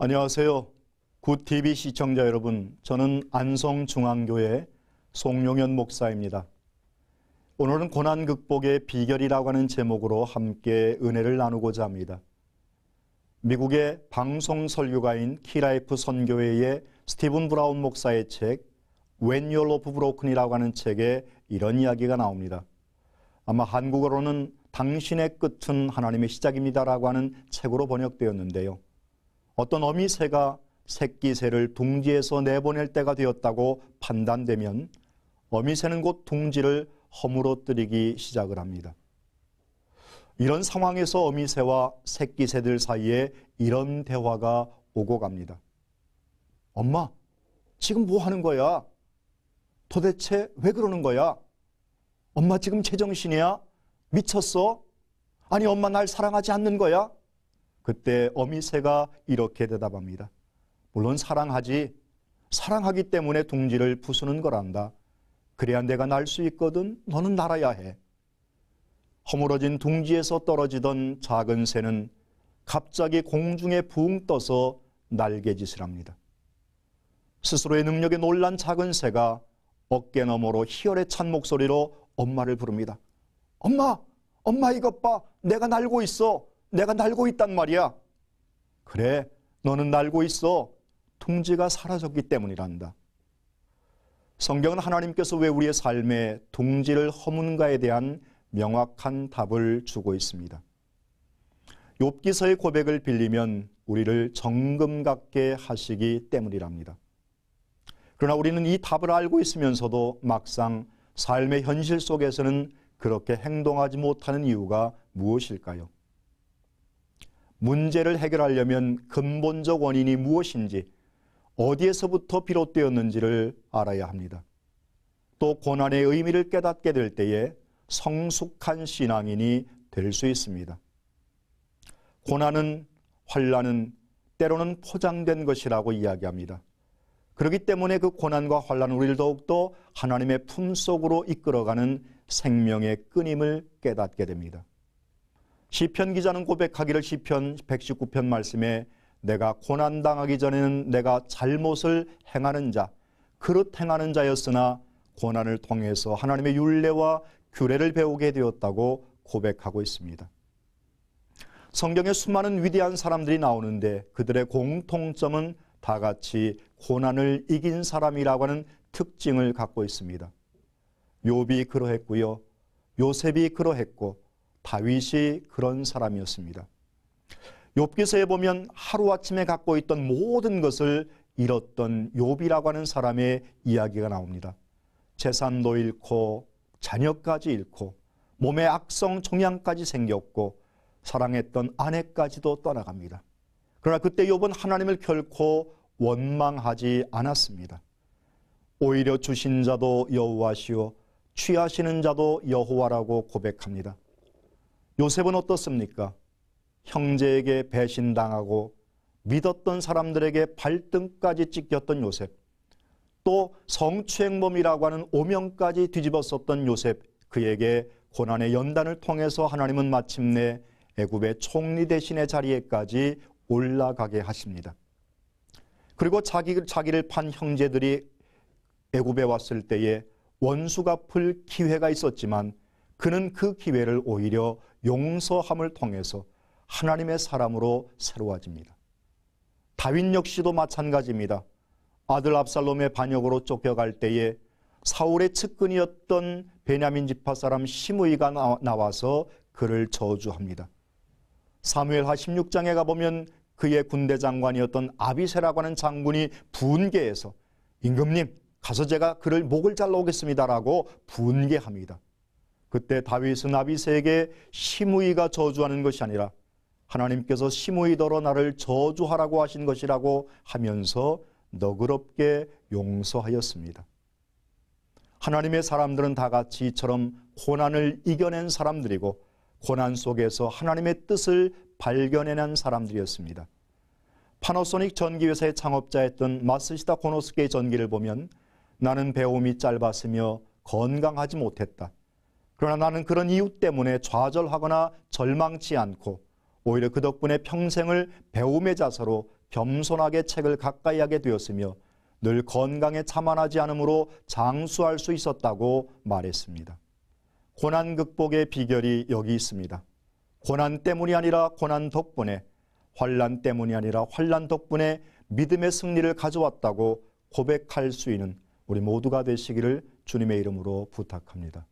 안녕하세요. 굿TV 시청자 여러분, 저는 안성중앙교회 송용현 목사입니다. 오늘은 고난 극복의 비결이라고 하는 제목으로 함께 은혜를 나누고자 합니다. 미국의 방송 설교가인 키라이프 선교회의 스티븐 브라운 목사의 책 When Your Love Broken이라고 하는 책에 이런 이야기가 나옵니다. 아마 한국어로는 당신의 끝은 하나님의 시작입니다라고 하는 책으로 번역되었는데요. 어떤 어미 새가 새끼 새를 둥지에서 내보낼 때가 되었다고 판단되면 어미 새는 곧 둥지를 허물어뜨리기 시작을 합니다. 이런 상황에서 어미 새와 새끼 새들 사이에 이런 대화가 오고 갑니다. 엄마, 지금 뭐 하는 거야? 도대체 왜 그러는 거야? 엄마 지금 제정신이야? 미쳤어? 아니 엄마 날 사랑하지 않는 거야? 그때 어미새가 이렇게 대답합니다. 물론 사랑하지. 사랑하기 때문에 둥지를 부수는 거란다. 그래야 내가 날 수 있거든 너는 날아야 해. 허물어진 둥지에서 떨어지던 작은 새는 갑자기 공중에 붕 떠서 날개짓을 합니다. 스스로의 능력에 놀란 작은 새가 어깨 너머로 희열에 찬 목소리로 엄마를 부릅니다. 엄마, 엄마 이것 봐. 내가 날고 있어. 내가 날고 있단 말이야. 그래, 너는 날고 있어. 둥지가 사라졌기 때문이란다. 성경은 하나님께서 왜 우리의 삶에 둥지를 허문가에 대한 명확한 답을 주고 있습니다. 욥기서의 고백을 빌리면 우리를 정금 같게 하시기 때문이랍니다. 그러나 우리는 이 답을 알고 있으면서도 막상 삶의 현실 속에서는 그렇게 행동하지 못하는 이유가 무엇일까요? 문제를 해결하려면 근본적 원인이 무엇인지 어디에서부터 비롯되었는지를 알아야 합니다. 또 고난의 의미를 깨닫게 될 때에 성숙한 신앙인이 될 수 있습니다. 고난은 환란은 때로는 포장된 것이라고 이야기합니다. 그렇기 때문에 그 고난과 환란은 우리를 더욱더 하나님의 품속으로 이끌어가는 생명의 끊임을 깨닫게 됩니다. 시편 기자는 고백하기를 시편 119편 말씀에 내가 고난 당하기 전에는 내가 잘못을 행하는 자 그릇 행하는 자였으나 고난을 통해서 하나님의 윤례와 규례를 배우게 되었다고 고백하고 있습니다. 성경에 수많은 위대한 사람들이 나오는데 그들의 공통점은 다 같이 고난을 이긴 사람이라고 하는 특징을 갖고 있습니다. 요비 그러했고요. 요셉이 그러했고 다윗이 그런 사람이었습니다. 욥기서에 보면 하루아침에 갖고 있던 모든 것을 잃었던 욥이라고 하는 사람의 이야기가 나옵니다. 재산도 잃고 자녀까지 잃고 몸에 악성 종양까지 생겼고 사랑했던 아내까지도 떠나갑니다. 그러나 그때 욥은 하나님을 결코 원망하지 않았습니다. 오히려 주신 자도 여호와시요 취하시는 자도 여호와라고 고백합니다. 요셉은 어떻습니까? 형제에게 배신당하고 믿었던 사람들에게 발등까지 찢겼던 요셉, 또 성추행범이라고 하는 오명까지 뒤집었었던 요셉, 그에게 고난의 연단을 통해서 하나님은 마침내 애굽의 총리 대신의 자리에까지 올라가게 하십니다. 그리고 자기, 자기를 판 형제들이 애굽에 왔을 때에 원수가 풀 기회가 있었지만 그는 그 기회를 오히려 용서함을 통해서 하나님의 사람으로 새로워집니다. 다윗 역시도 마찬가지입니다. 아들 압살롬의 반역으로 쫓겨갈 때에 사울의 측근이었던 베냐민 지파 사람 시므이가 나와서 그를 저주합니다. 사무엘하 16장에 가보면 그의 군대 장관이었던 아비세라고 하는 장군이 분개해서 임금님 가서 제가 그를 목을 잘라 오겠습니다라고 분개합니다. 그때 다윗은 아비세에게 시므이가 저주하는 것이 아니라 하나님께서 시므이더러 나를 저주하라고 하신 것이라고 하면서 너그럽게 용서하였습니다. 하나님의 사람들은 다 같이 이처럼 고난을 이겨낸 사람들이고 고난 속에서 하나님의 뜻을 발견해낸 사람들이었습니다. 파나소닉 전기회사의 창업자였던 마스시다 코노스케의 전기를 보면 나는 배움이 짧았으며 건강하지 못했다. 그러나 나는 그런 이유 때문에 좌절하거나 절망치 않고 오히려 그 덕분에 평생을 배움의 자세로 겸손하게 책을 가까이 하게 되었으며 늘 건강에 참만하지 않으므로 장수할 수 있었다고 말했습니다. 고난 극복의 비결이 여기 있습니다. 고난 때문이 아니라 고난 덕분에 환란 때문이 아니라 환란 덕분에 믿음의 승리를 가져왔다고 고백할 수 있는 우리 모두가 되시기를 주님의 이름으로 부탁합니다.